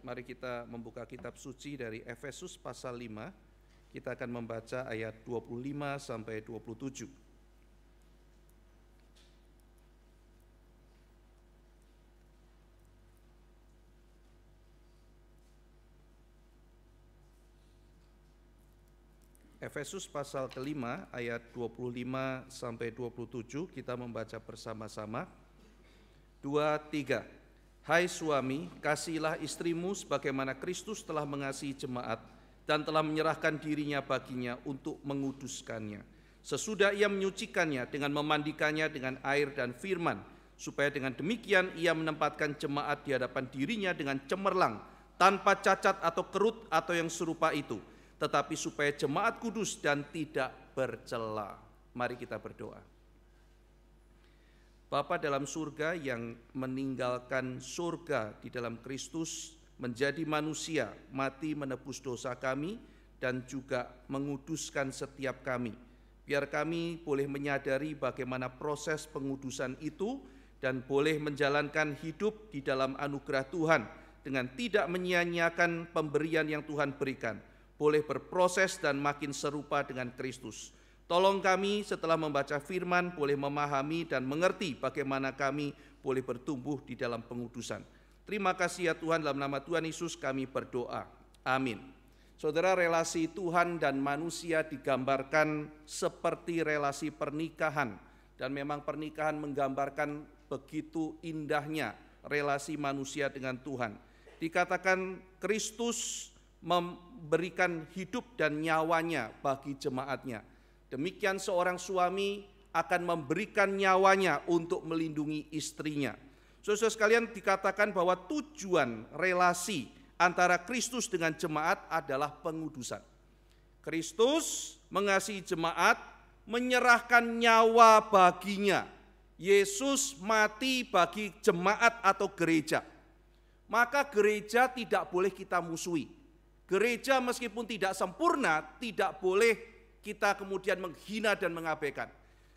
mari kita membuka kitab suci dari Efesus pasal 5. Kita akan membaca ayat 25 sampai 27. Efesus pasal kelima ayat 25 sampai 27 kita membaca bersama-sama. 2 3 Hai suami, kasihilah istrimu sebagaimana Kristus telah mengasihi jemaat dan telah menyerahkan dirinya baginya untuk menguduskannya. Sesudah ia menyucikannya dengan memandikannya dengan air dan firman, supaya dengan demikian ia menempatkan jemaat di hadapan dirinya dengan cemerlang, tanpa cacat atau kerut atau yang serupa itu, tetapi supaya jemaat kudus dan tidak bercela. Mari kita berdoa. Bapa dalam surga yang meninggalkan surga di dalam Kristus menjadi manusia, mati menebus dosa kami dan juga menguduskan setiap kami. Biar kami boleh menyadari bagaimana proses pengudusan itu dan boleh menjalankan hidup di dalam anugerah Tuhan dengan tidak menyia-nyiakan pemberian yang Tuhan berikan, boleh berproses dan makin serupa dengan Kristus Tolong kami setelah membaca firman boleh memahami dan mengerti bagaimana kami boleh bertumbuh di dalam pengudusan. Terima kasih ya Tuhan dalam nama Tuhan Yesus kami berdoa. Amin. Saudara relasi Tuhan dan manusia digambarkan seperti relasi pernikahan dan memang pernikahan menggambarkan begitu indahnya relasi manusia dengan Tuhan. Dikatakan Kristus memberikan hidup dan nyawanya bagi jemaatnya Demikian seorang suami akan memberikan nyawanya untuk melindungi istrinya. Sosok sekalian dikatakan bahwa tujuan relasi antara Kristus dengan jemaat adalah pengudusan. Kristus mengasihi jemaat, menyerahkan nyawa baginya. Yesus mati bagi jemaat atau gereja. Maka gereja tidak boleh kita musuhi. Gereja meskipun tidak sempurna, tidak boleh kita kemudian menghina dan mengabaikan.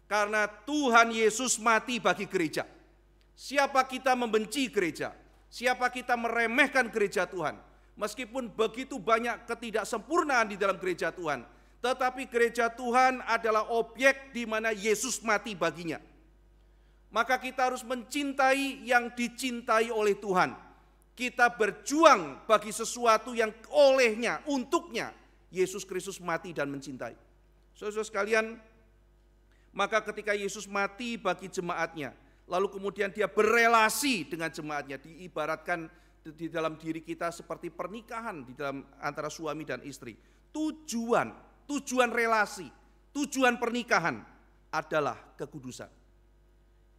Karena Tuhan Yesus mati bagi gereja. Siapa kita membenci gereja? Siapa kita meremehkan gereja Tuhan? Meskipun begitu banyak ketidaksempurnaan di dalam gereja Tuhan, tetapi gereja Tuhan adalah objek di mana Yesus mati baginya. Maka kita harus mencintai yang dicintai oleh Tuhan. Kita berjuang bagi sesuatu yang olehnya, untuknya Yesus Kristus mati dan mencintai. Saudara sekalian, maka ketika Yesus mati bagi jemaatnya, lalu kemudian dia berelasi dengan jemaatnya, diibaratkan di dalam diri kita seperti pernikahan di dalam antara suami dan istri. Tujuan, tujuan relasi, tujuan pernikahan adalah kekudusan.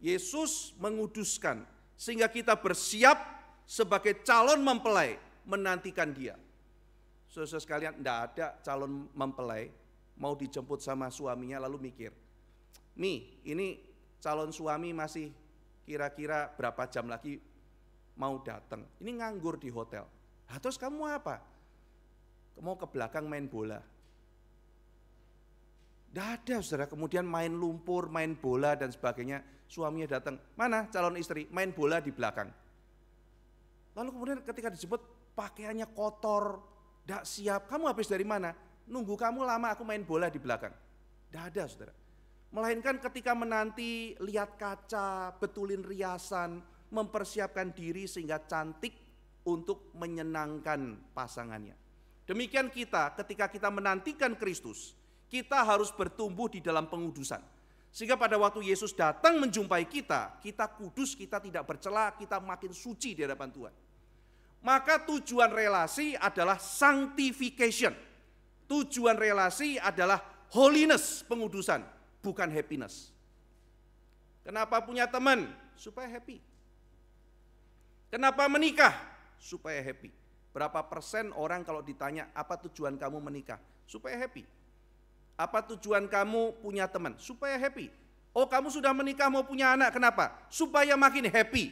Yesus menguduskan sehingga kita bersiap sebagai calon mempelai menantikan dia. Saudara sekalian, tidak ada calon mempelai mau dijemput sama suaminya lalu mikir, mi ini calon suami masih kira-kira berapa jam lagi mau datang. Ini nganggur di hotel. Nah, terus kamu apa? Mau ke belakang main bola. Tidak ada saudara, kemudian main lumpur, main bola dan sebagainya. Suaminya datang, mana calon istri? Main bola di belakang. Lalu kemudian ketika dijemput pakaiannya kotor, tidak siap. Kamu habis dari mana? nunggu kamu lama aku main bola di belakang. Tidak ada saudara. Melainkan ketika menanti, lihat kaca, betulin riasan, mempersiapkan diri sehingga cantik untuk menyenangkan pasangannya. Demikian kita ketika kita menantikan Kristus, kita harus bertumbuh di dalam pengudusan. Sehingga pada waktu Yesus datang menjumpai kita, kita kudus, kita tidak bercela, kita makin suci di hadapan Tuhan. Maka tujuan relasi adalah sanctification Tujuan relasi adalah holiness, pengudusan, bukan happiness. Kenapa punya teman? Supaya happy. Kenapa menikah? Supaya happy. Berapa persen orang kalau ditanya apa tujuan kamu menikah? Supaya happy. Apa tujuan kamu punya teman? Supaya happy. Oh kamu sudah menikah mau punya anak, kenapa? Supaya makin happy.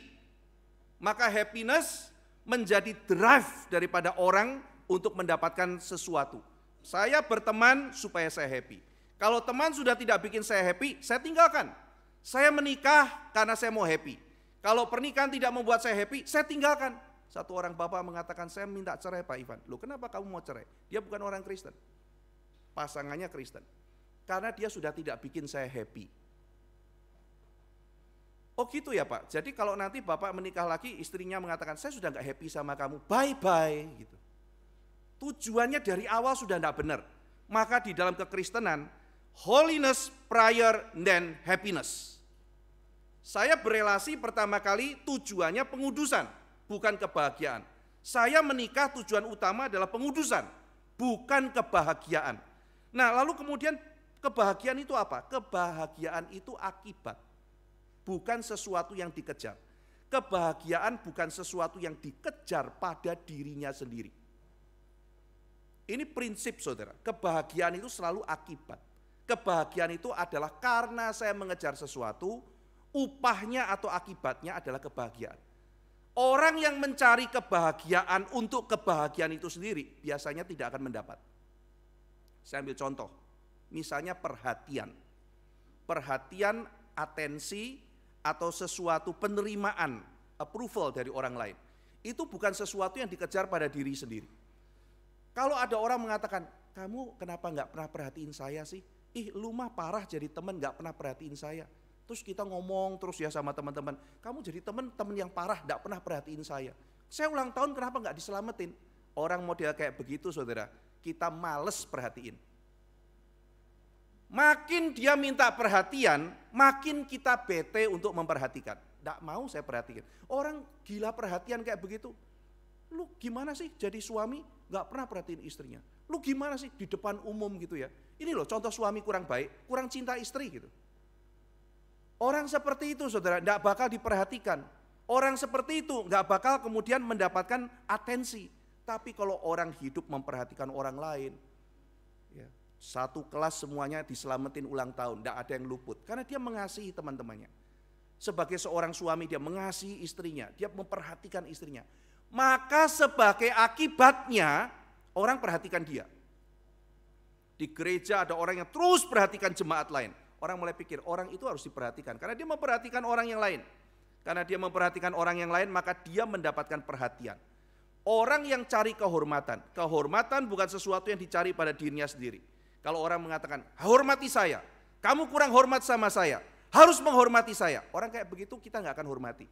Maka happiness menjadi drive daripada orang untuk mendapatkan sesuatu. Saya berteman supaya saya happy. Kalau teman sudah tidak bikin saya happy, saya tinggalkan. Saya menikah karena saya mau happy. Kalau pernikahan tidak membuat saya happy, saya tinggalkan. Satu orang bapak mengatakan, saya minta cerai Pak Ivan. Loh kenapa kamu mau cerai? Dia bukan orang Kristen. Pasangannya Kristen. Karena dia sudah tidak bikin saya happy. Oh gitu ya Pak, jadi kalau nanti Bapak menikah lagi istrinya mengatakan saya sudah nggak happy sama kamu, bye-bye gitu tujuannya dari awal sudah tidak benar. Maka di dalam kekristenan, holiness, prior then happiness. Saya berelasi pertama kali tujuannya pengudusan, bukan kebahagiaan. Saya menikah tujuan utama adalah pengudusan, bukan kebahagiaan. Nah lalu kemudian kebahagiaan itu apa? Kebahagiaan itu akibat, bukan sesuatu yang dikejar. Kebahagiaan bukan sesuatu yang dikejar pada dirinya sendiri ini prinsip saudara, kebahagiaan itu selalu akibat. Kebahagiaan itu adalah karena saya mengejar sesuatu, upahnya atau akibatnya adalah kebahagiaan. Orang yang mencari kebahagiaan untuk kebahagiaan itu sendiri biasanya tidak akan mendapat. Saya ambil contoh, misalnya perhatian. Perhatian, atensi, atau sesuatu penerimaan, approval dari orang lain. Itu bukan sesuatu yang dikejar pada diri sendiri kalau ada orang mengatakan, kamu kenapa nggak pernah perhatiin saya sih? Ih lu mah parah jadi temen nggak pernah perhatiin saya. Terus kita ngomong terus ya sama teman-teman, kamu jadi temen-temen yang parah nggak pernah perhatiin saya. Saya ulang tahun kenapa nggak diselamatin? Orang model kayak begitu saudara, kita males perhatiin. Makin dia minta perhatian, makin kita bete untuk memperhatikan. Tidak mau saya perhatikan. Orang gila perhatian kayak begitu. Lu gimana sih jadi suami nggak pernah perhatiin istrinya? Lu gimana sih di depan umum gitu ya? Ini loh contoh suami kurang baik, kurang cinta istri gitu. Orang seperti itu saudara, nggak bakal diperhatikan. Orang seperti itu nggak bakal kemudian mendapatkan atensi. Tapi kalau orang hidup memperhatikan orang lain, ya, satu kelas semuanya diselamatin ulang tahun, nggak ada yang luput. Karena dia mengasihi teman-temannya. Sebagai seorang suami dia mengasihi istrinya, dia memperhatikan istrinya maka sebagai akibatnya orang perhatikan dia. Di gereja ada orang yang terus perhatikan jemaat lain. Orang mulai pikir orang itu harus diperhatikan karena dia memperhatikan orang yang lain. Karena dia memperhatikan orang yang lain maka dia mendapatkan perhatian. Orang yang cari kehormatan, kehormatan bukan sesuatu yang dicari pada dirinya sendiri. Kalau orang mengatakan, hormati saya, kamu kurang hormat sama saya, harus menghormati saya. Orang kayak begitu kita nggak akan hormati.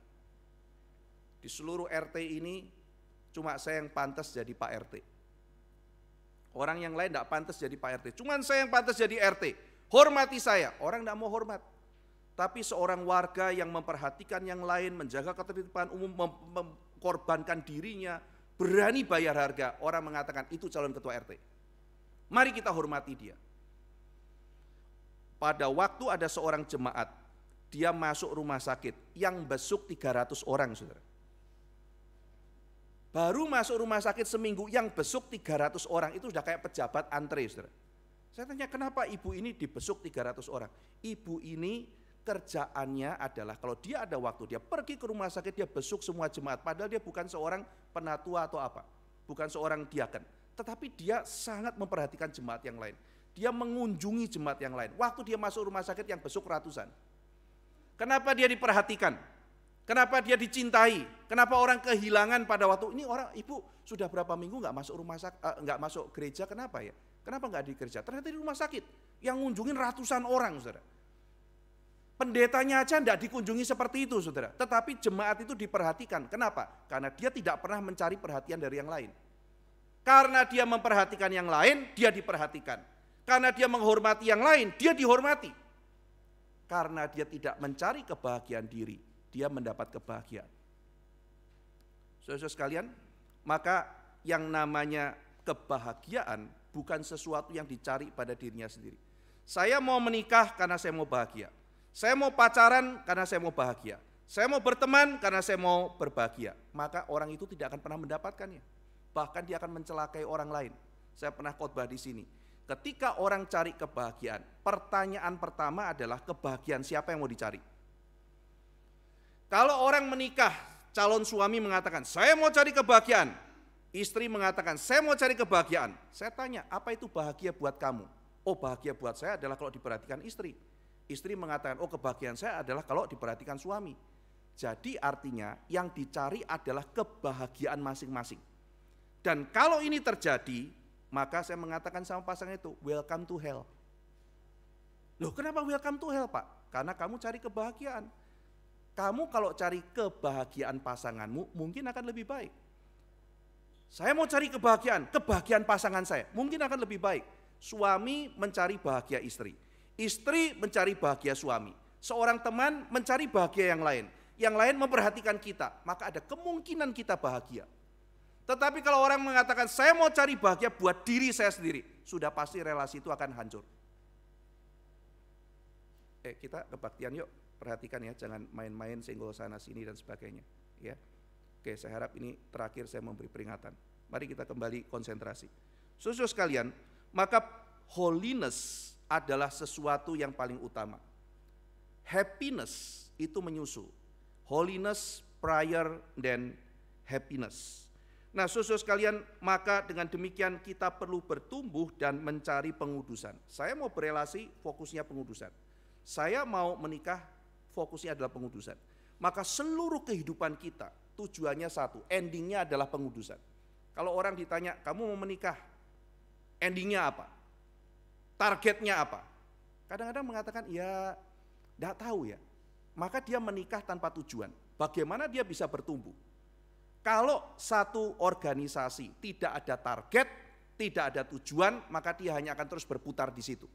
Di seluruh RT ini cuma saya yang pantas jadi Pak RT. Orang yang lain tidak pantas jadi Pak RT. cuma saya yang pantas jadi RT. Hormati saya. Orang tidak mau hormat. Tapi seorang warga yang memperhatikan yang lain, menjaga ketertiban umum, memkorbankan dirinya, berani bayar harga, orang mengatakan itu calon ketua RT. Mari kita hormati dia. Pada waktu ada seorang jemaat, dia masuk rumah sakit yang besuk 300 orang, saudara. Baru masuk rumah sakit seminggu yang besuk 300 orang itu sudah kayak pejabat antre. Saudara. Saya tanya kenapa ibu ini dibesuk 300 orang? Ibu ini kerjaannya adalah kalau dia ada waktu dia pergi ke rumah sakit dia besuk semua jemaat padahal dia bukan seorang penatua atau apa bukan seorang diaken tetapi dia sangat memperhatikan jemaat yang lain dia mengunjungi jemaat yang lain waktu dia masuk rumah sakit yang besuk ratusan kenapa dia diperhatikan Kenapa dia dicintai? Kenapa orang kehilangan pada waktu ini orang ibu sudah berapa minggu nggak masuk rumah sak eh, nggak masuk gereja kenapa ya? Kenapa nggak di gereja? Ternyata di rumah sakit yang ngunjungin ratusan orang saudara. Pendetanya aja tidak dikunjungi seperti itu saudara. Tetapi jemaat itu diperhatikan. Kenapa? Karena dia tidak pernah mencari perhatian dari yang lain. Karena dia memperhatikan yang lain, dia diperhatikan. Karena dia menghormati yang lain, dia dihormati. Karena dia tidak mencari kebahagiaan diri, dia mendapat kebahagiaan. Saudara-saudara sekalian, maka yang namanya kebahagiaan bukan sesuatu yang dicari pada dirinya sendiri. Saya mau menikah karena saya mau bahagia. Saya mau pacaran karena saya mau bahagia. Saya mau berteman karena saya mau berbahagia. Maka orang itu tidak akan pernah mendapatkannya. Bahkan dia akan mencelakai orang lain. Saya pernah khotbah di sini. Ketika orang cari kebahagiaan, pertanyaan pertama adalah kebahagiaan siapa yang mau dicari? Kalau orang menikah, calon suami mengatakan, saya mau cari kebahagiaan. Istri mengatakan, saya mau cari kebahagiaan. Saya tanya, apa itu bahagia buat kamu? Oh bahagia buat saya adalah kalau diperhatikan istri. Istri mengatakan, oh kebahagiaan saya adalah kalau diperhatikan suami. Jadi artinya yang dicari adalah kebahagiaan masing-masing. Dan kalau ini terjadi, maka saya mengatakan sama pasangan itu, welcome to hell. Loh kenapa welcome to hell pak? Karena kamu cari kebahagiaan kamu kalau cari kebahagiaan pasanganmu mungkin akan lebih baik. Saya mau cari kebahagiaan, kebahagiaan pasangan saya mungkin akan lebih baik. Suami mencari bahagia istri, istri mencari bahagia suami, seorang teman mencari bahagia yang lain, yang lain memperhatikan kita, maka ada kemungkinan kita bahagia. Tetapi kalau orang mengatakan saya mau cari bahagia buat diri saya sendiri, sudah pasti relasi itu akan hancur. Eh kita kebaktian yuk perhatikan ya, jangan main-main singgol sana sini dan sebagainya. Ya, oke, saya harap ini terakhir saya memberi peringatan. Mari kita kembali konsentrasi. Susu sekalian, maka holiness adalah sesuatu yang paling utama. Happiness itu menyusu. Holiness prior dan happiness. Nah, susu sekalian, maka dengan demikian kita perlu bertumbuh dan mencari pengudusan. Saya mau berelasi, fokusnya pengudusan. Saya mau menikah, fokusnya adalah pengudusan. Maka seluruh kehidupan kita tujuannya satu, endingnya adalah pengudusan. Kalau orang ditanya, kamu mau menikah, endingnya apa? Targetnya apa? Kadang-kadang mengatakan, ya tidak tahu ya. Maka dia menikah tanpa tujuan. Bagaimana dia bisa bertumbuh? Kalau satu organisasi tidak ada target, tidak ada tujuan, maka dia hanya akan terus berputar di situ.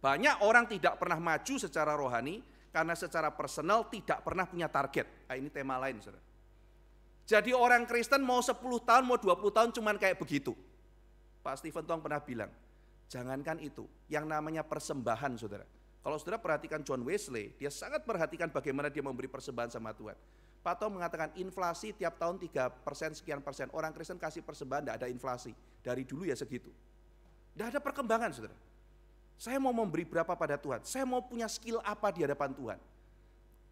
Banyak orang tidak pernah maju secara rohani karena secara personal tidak pernah punya target. Nah, ini tema lain, saudara. Jadi orang Kristen mau 10 tahun, mau 20 tahun cuman kayak begitu. Pak Stephen Tong pernah bilang, jangankan itu, yang namanya persembahan saudara. Kalau saudara perhatikan John Wesley, dia sangat perhatikan bagaimana dia memberi persembahan sama Tuhan. Pak Tom mengatakan inflasi tiap tahun 3 persen sekian persen. Orang Kristen kasih persembahan, tidak ada inflasi. Dari dulu ya segitu. Tidak ada perkembangan saudara. Saya mau memberi berapa pada Tuhan? Saya mau punya skill apa di hadapan Tuhan?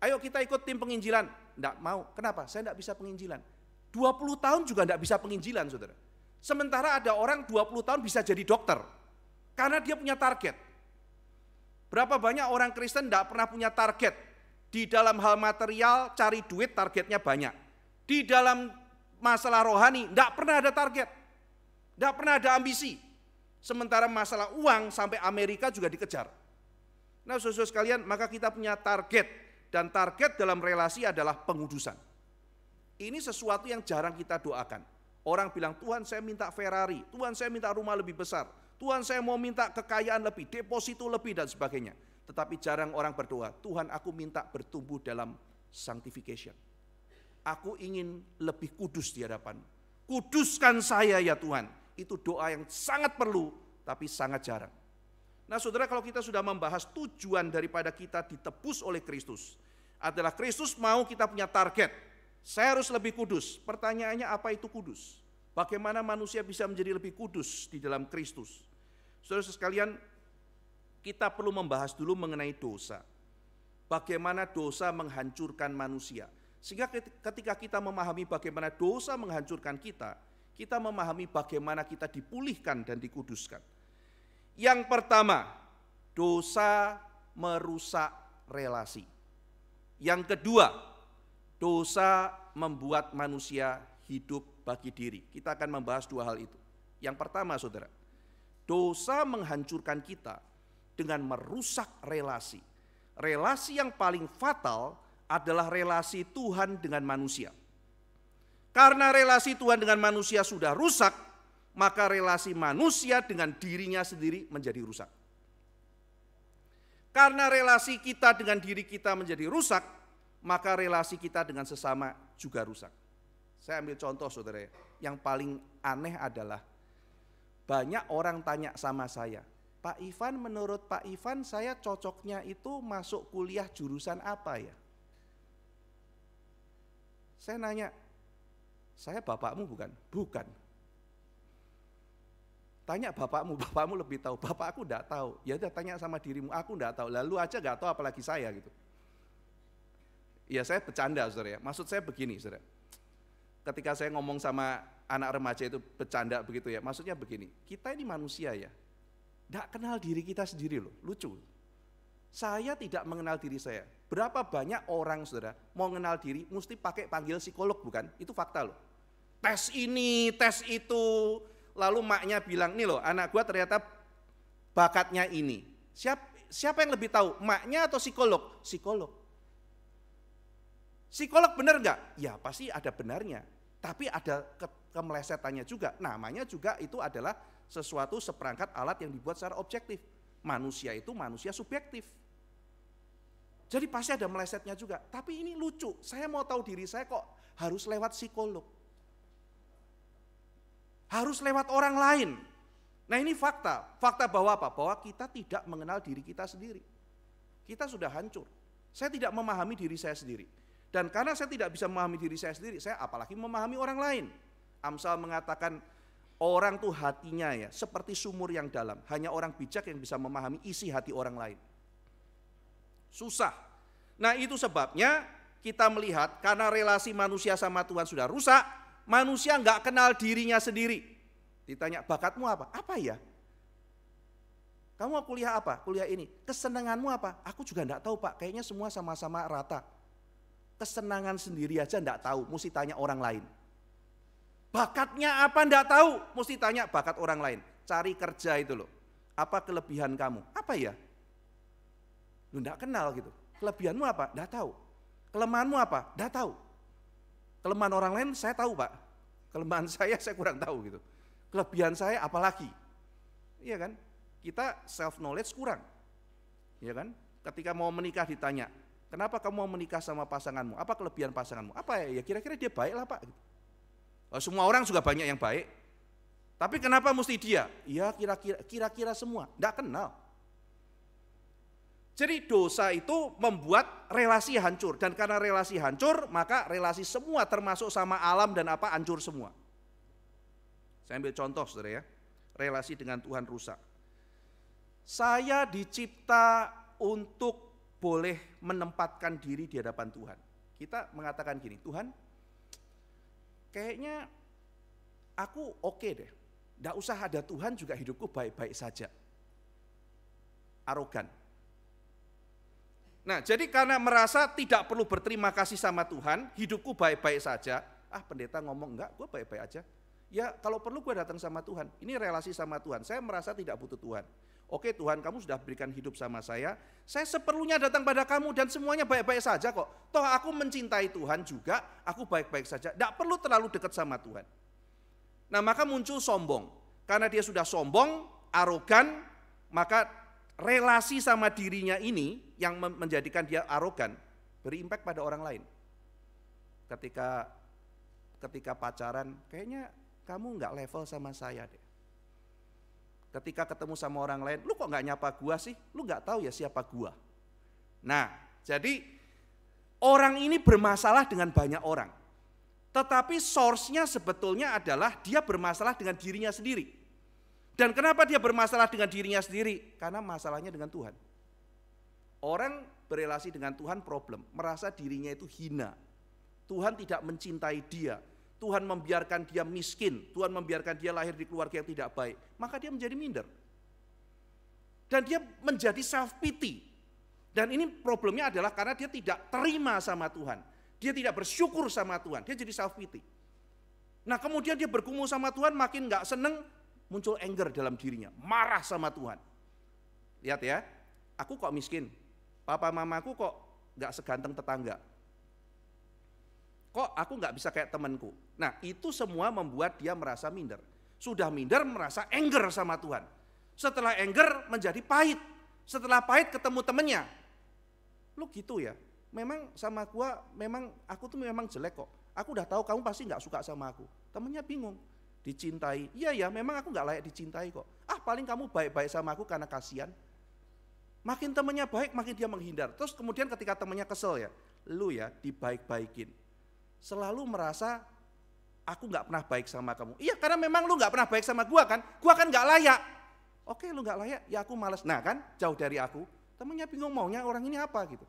Ayo kita ikut tim penginjilan. Tidak mau. Kenapa? Saya tidak bisa penginjilan. 20 tahun juga tidak bisa penginjilan, Saudara. Sementara ada orang 20 tahun bisa jadi dokter. Karena dia punya target. Berapa banyak orang Kristen tidak pernah punya target. Di dalam hal material cari duit targetnya banyak. Di dalam masalah rohani tidak pernah ada target. tidak pernah ada ambisi. Sementara masalah uang sampai Amerika juga dikejar. Nah sesuai sekalian maka kita punya target dan target dalam relasi adalah pengudusan. Ini sesuatu yang jarang kita doakan. Orang bilang Tuhan saya minta Ferrari, Tuhan saya minta rumah lebih besar, Tuhan saya mau minta kekayaan lebih, deposito lebih dan sebagainya. Tetapi jarang orang berdoa, Tuhan aku minta bertumbuh dalam sanctification. Aku ingin lebih kudus di hadapan. Kuduskan saya ya Tuhan itu doa yang sangat perlu tapi sangat jarang. Nah saudara kalau kita sudah membahas tujuan daripada kita ditebus oleh Kristus adalah Kristus mau kita punya target. Saya harus lebih kudus. Pertanyaannya apa itu kudus? Bagaimana manusia bisa menjadi lebih kudus di dalam Kristus? Saudara sekalian kita perlu membahas dulu mengenai dosa. Bagaimana dosa menghancurkan manusia. Sehingga ketika kita memahami bagaimana dosa menghancurkan kita, kita memahami bagaimana kita dipulihkan dan dikuduskan. Yang pertama, dosa merusak relasi. Yang kedua, dosa membuat manusia hidup bagi diri. Kita akan membahas dua hal itu. Yang pertama, saudara, dosa menghancurkan kita dengan merusak relasi. Relasi yang paling fatal adalah relasi Tuhan dengan manusia. Karena relasi Tuhan dengan manusia sudah rusak, maka relasi manusia dengan dirinya sendiri menjadi rusak. Karena relasi kita dengan diri kita menjadi rusak, maka relasi kita dengan sesama juga rusak. Saya ambil contoh saudara, yang paling aneh adalah banyak orang tanya sama saya, Pak Ivan menurut Pak Ivan saya cocoknya itu masuk kuliah jurusan apa ya? Saya nanya, saya bapakmu bukan? Bukan. Tanya bapakmu, bapakmu lebih tahu. Bapakku enggak tahu. Ya udah tanya sama dirimu, aku enggak tahu. Lalu aja enggak tahu apalagi saya gitu. Ya saya bercanda saudara ya. Maksud saya begini saudara. Ketika saya ngomong sama anak remaja itu bercanda begitu ya. Maksudnya begini, kita ini manusia ya. Enggak kenal diri kita sendiri loh, lucu. Saya tidak mengenal diri saya. Berapa banyak orang saudara mau mengenal diri mesti pakai panggil psikolog bukan? Itu fakta loh tes ini, tes itu. Lalu maknya bilang, nih loh anak gue ternyata bakatnya ini. Siap, siapa yang lebih tahu, maknya atau psikolog? Psikolog. Psikolog benar nggak? Ya pasti ada benarnya. Tapi ada ke kemelesetannya juga. Namanya juga itu adalah sesuatu seperangkat alat yang dibuat secara objektif. Manusia itu manusia subjektif. Jadi pasti ada melesetnya juga. Tapi ini lucu, saya mau tahu diri saya kok harus lewat psikolog harus lewat orang lain. Nah ini fakta, fakta bahwa apa? Bahwa kita tidak mengenal diri kita sendiri. Kita sudah hancur. Saya tidak memahami diri saya sendiri. Dan karena saya tidak bisa memahami diri saya sendiri, saya apalagi memahami orang lain. Amsal mengatakan orang tuh hatinya ya seperti sumur yang dalam. Hanya orang bijak yang bisa memahami isi hati orang lain. Susah. Nah itu sebabnya kita melihat karena relasi manusia sama Tuhan sudah rusak, manusia nggak kenal dirinya sendiri. Ditanya bakatmu apa? Apa ya? Kamu mau kuliah apa? Kuliah ini. Kesenanganmu apa? Aku juga enggak tahu pak. Kayaknya semua sama-sama rata. Kesenangan sendiri aja enggak tahu. Mesti tanya orang lain. Bakatnya apa enggak tahu. Mesti tanya bakat orang lain. Cari kerja itu loh. Apa kelebihan kamu? Apa ya? Lu enggak kenal gitu. Kelebihanmu apa? Enggak tahu. Kelemahanmu apa? Enggak tahu. Kelemahan orang lain saya tahu pak, kelemahan saya saya kurang tahu gitu. Kelebihan saya apalagi, iya kan? Kita self knowledge kurang, iya kan? Ketika mau menikah ditanya, kenapa kamu mau menikah sama pasanganmu? Apa kelebihan pasanganmu? Apa ya? Ya kira-kira dia baik lah pak. Gitu. Semua orang juga banyak yang baik, tapi kenapa mesti dia? Iya kira-kira kira-kira semua, tidak kenal. Jadi dosa itu membuat relasi hancur dan karena relasi hancur maka relasi semua termasuk sama alam dan apa hancur semua. Saya ambil contoh saudara ya, relasi dengan Tuhan rusak. Saya dicipta untuk boleh menempatkan diri di hadapan Tuhan. Kita mengatakan gini, Tuhan kayaknya aku oke deh, tidak usah ada Tuhan juga hidupku baik-baik saja. Arogan, Nah, jadi karena merasa tidak perlu berterima kasih sama Tuhan, hidupku baik-baik saja. Ah, pendeta ngomong enggak, gue baik-baik aja. Ya, kalau perlu gue datang sama Tuhan. Ini relasi sama Tuhan. Saya merasa tidak butuh Tuhan. Oke Tuhan, kamu sudah berikan hidup sama saya. Saya seperlunya datang pada kamu dan semuanya baik-baik saja kok. Toh aku mencintai Tuhan juga, aku baik-baik saja. Tidak perlu terlalu dekat sama Tuhan. Nah maka muncul sombong. Karena dia sudah sombong, arogan, maka relasi sama dirinya ini yang menjadikan dia arogan berimpact pada orang lain. Ketika ketika pacaran, kayaknya kamu nggak level sama saya deh. Ketika ketemu sama orang lain, lu kok nggak nyapa gua sih? Lu nggak tahu ya siapa gua. Nah, jadi orang ini bermasalah dengan banyak orang. Tetapi source-nya sebetulnya adalah dia bermasalah dengan dirinya sendiri. Dan kenapa dia bermasalah dengan dirinya sendiri? Karena masalahnya dengan Tuhan. Orang berelasi dengan Tuhan problem, merasa dirinya itu hina. Tuhan tidak mencintai dia. Tuhan membiarkan dia miskin, Tuhan membiarkan dia lahir di keluarga yang tidak baik, maka dia menjadi minder. Dan dia menjadi self pity. Dan ini problemnya adalah karena dia tidak terima sama Tuhan. Dia tidak bersyukur sama Tuhan, dia jadi self pity. Nah kemudian dia bergumul sama Tuhan makin gak seneng, muncul anger dalam dirinya, marah sama Tuhan. Lihat ya, aku kok miskin, papa mamaku kok gak seganteng tetangga, kok aku gak bisa kayak temanku. Nah itu semua membuat dia merasa minder. Sudah minder merasa anger sama Tuhan. Setelah anger menjadi pahit. Setelah pahit ketemu temennya. Lu gitu ya, memang sama gua, memang aku tuh memang jelek kok. Aku udah tahu kamu pasti gak suka sama aku. Temennya bingung, dicintai. Iya ya, memang aku nggak layak dicintai kok. Ah paling kamu baik-baik sama aku karena kasihan. Makin temennya baik, makin dia menghindar. Terus kemudian ketika temennya kesel ya, lu ya dibaik-baikin. Selalu merasa aku nggak pernah baik sama kamu. Iya karena memang lu nggak pernah baik sama gua kan, gua kan nggak layak. Oke lu nggak layak, ya aku males. Nah kan jauh dari aku, temennya bingung maunya orang ini apa gitu.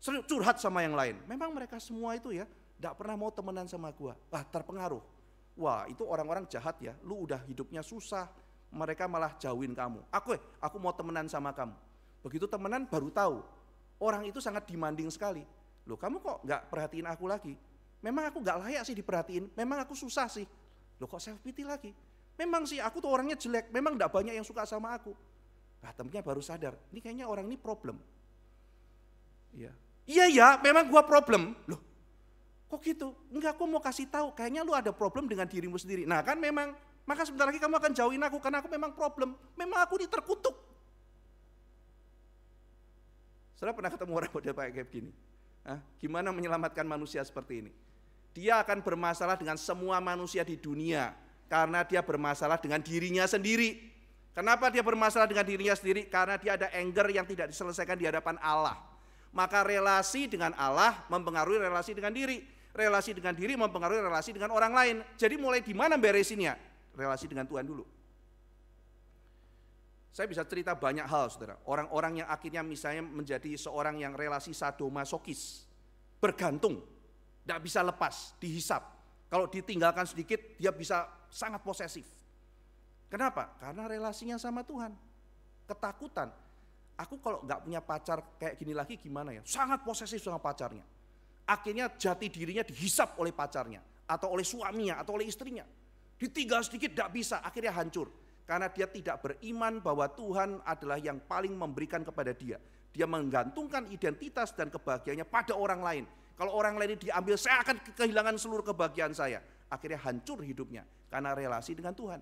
Curhat sama yang lain. Memang mereka semua itu ya, tidak pernah mau temenan sama gua. Wah terpengaruh wah itu orang-orang jahat ya, lu udah hidupnya susah, mereka malah jauhin kamu. Aku eh, aku mau temenan sama kamu. Begitu temenan baru tahu, orang itu sangat demanding sekali. Loh kamu kok gak perhatiin aku lagi? Memang aku gak layak sih diperhatiin, memang aku susah sih. Loh kok self pity lagi? Memang sih aku tuh orangnya jelek, memang gak banyak yang suka sama aku. Nah temennya baru sadar, ini kayaknya orang ini problem. Iya, iya ya, memang gua problem. Loh kok gitu? Enggak, aku mau kasih tahu. Kayaknya lu ada problem dengan dirimu sendiri. Nah kan memang, maka sebentar lagi kamu akan jauhin aku karena aku memang problem. Memang aku ini terkutuk. Saudara pernah ketemu orang model kayak gini? Hah? Gimana menyelamatkan manusia seperti ini? Dia akan bermasalah dengan semua manusia di dunia karena dia bermasalah dengan dirinya sendiri. Kenapa dia bermasalah dengan dirinya sendiri? Karena dia ada anger yang tidak diselesaikan di hadapan Allah. Maka relasi dengan Allah mempengaruhi relasi dengan diri relasi dengan diri mempengaruhi relasi dengan orang lain. Jadi mulai di mana beresinnya? Relasi dengan Tuhan dulu. Saya bisa cerita banyak hal, saudara. Orang-orang yang akhirnya misalnya menjadi seorang yang relasi sadomasokis, bergantung, tidak bisa lepas, dihisap. Kalau ditinggalkan sedikit, dia bisa sangat posesif. Kenapa? Karena relasinya sama Tuhan. Ketakutan. Aku kalau nggak punya pacar kayak gini lagi gimana ya? Sangat posesif sama pacarnya Akhirnya jati dirinya dihisap oleh pacarnya, atau oleh suaminya, atau oleh istrinya. Ditinggal sedikit tidak bisa, akhirnya hancur. Karena dia tidak beriman bahwa Tuhan adalah yang paling memberikan kepada dia. Dia menggantungkan identitas dan kebahagiaannya pada orang lain. Kalau orang lain diambil, saya akan kehilangan seluruh kebahagiaan saya. Akhirnya hancur hidupnya karena relasi dengan Tuhan.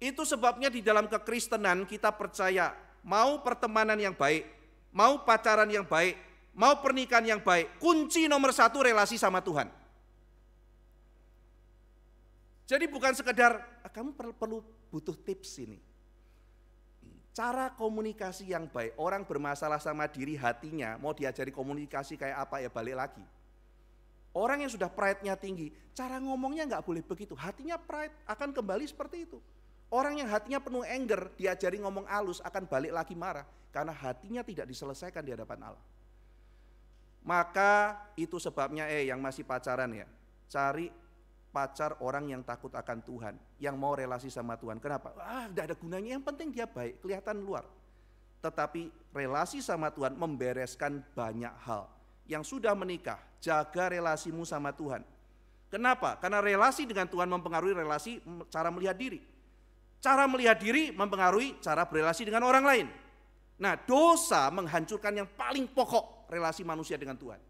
Itu sebabnya di dalam kekristenan kita percaya mau pertemanan yang baik, mau pacaran yang baik, mau pernikahan yang baik, kunci nomor satu relasi sama Tuhan. Jadi bukan sekedar ah, kamu perlu butuh tips ini. Cara komunikasi yang baik, orang bermasalah sama diri hatinya, mau diajari komunikasi kayak apa ya balik lagi. Orang yang sudah pride-nya tinggi, cara ngomongnya nggak boleh begitu. Hatinya pride akan kembali seperti itu. Orang yang hatinya penuh anger, diajari ngomong alus akan balik lagi marah. Karena hatinya tidak diselesaikan di hadapan Allah. Maka itu sebabnya eh yang masih pacaran ya, cari pacar orang yang takut akan Tuhan, yang mau relasi sama Tuhan. Kenapa? Ah, tidak ada gunanya, yang penting dia baik, kelihatan luar. Tetapi relasi sama Tuhan membereskan banyak hal. Yang sudah menikah, jaga relasimu sama Tuhan. Kenapa? Karena relasi dengan Tuhan mempengaruhi relasi cara melihat diri. Cara melihat diri mempengaruhi cara berrelasi dengan orang lain. Nah, dosa menghancurkan yang paling pokok relasi manusia dengan Tuhan.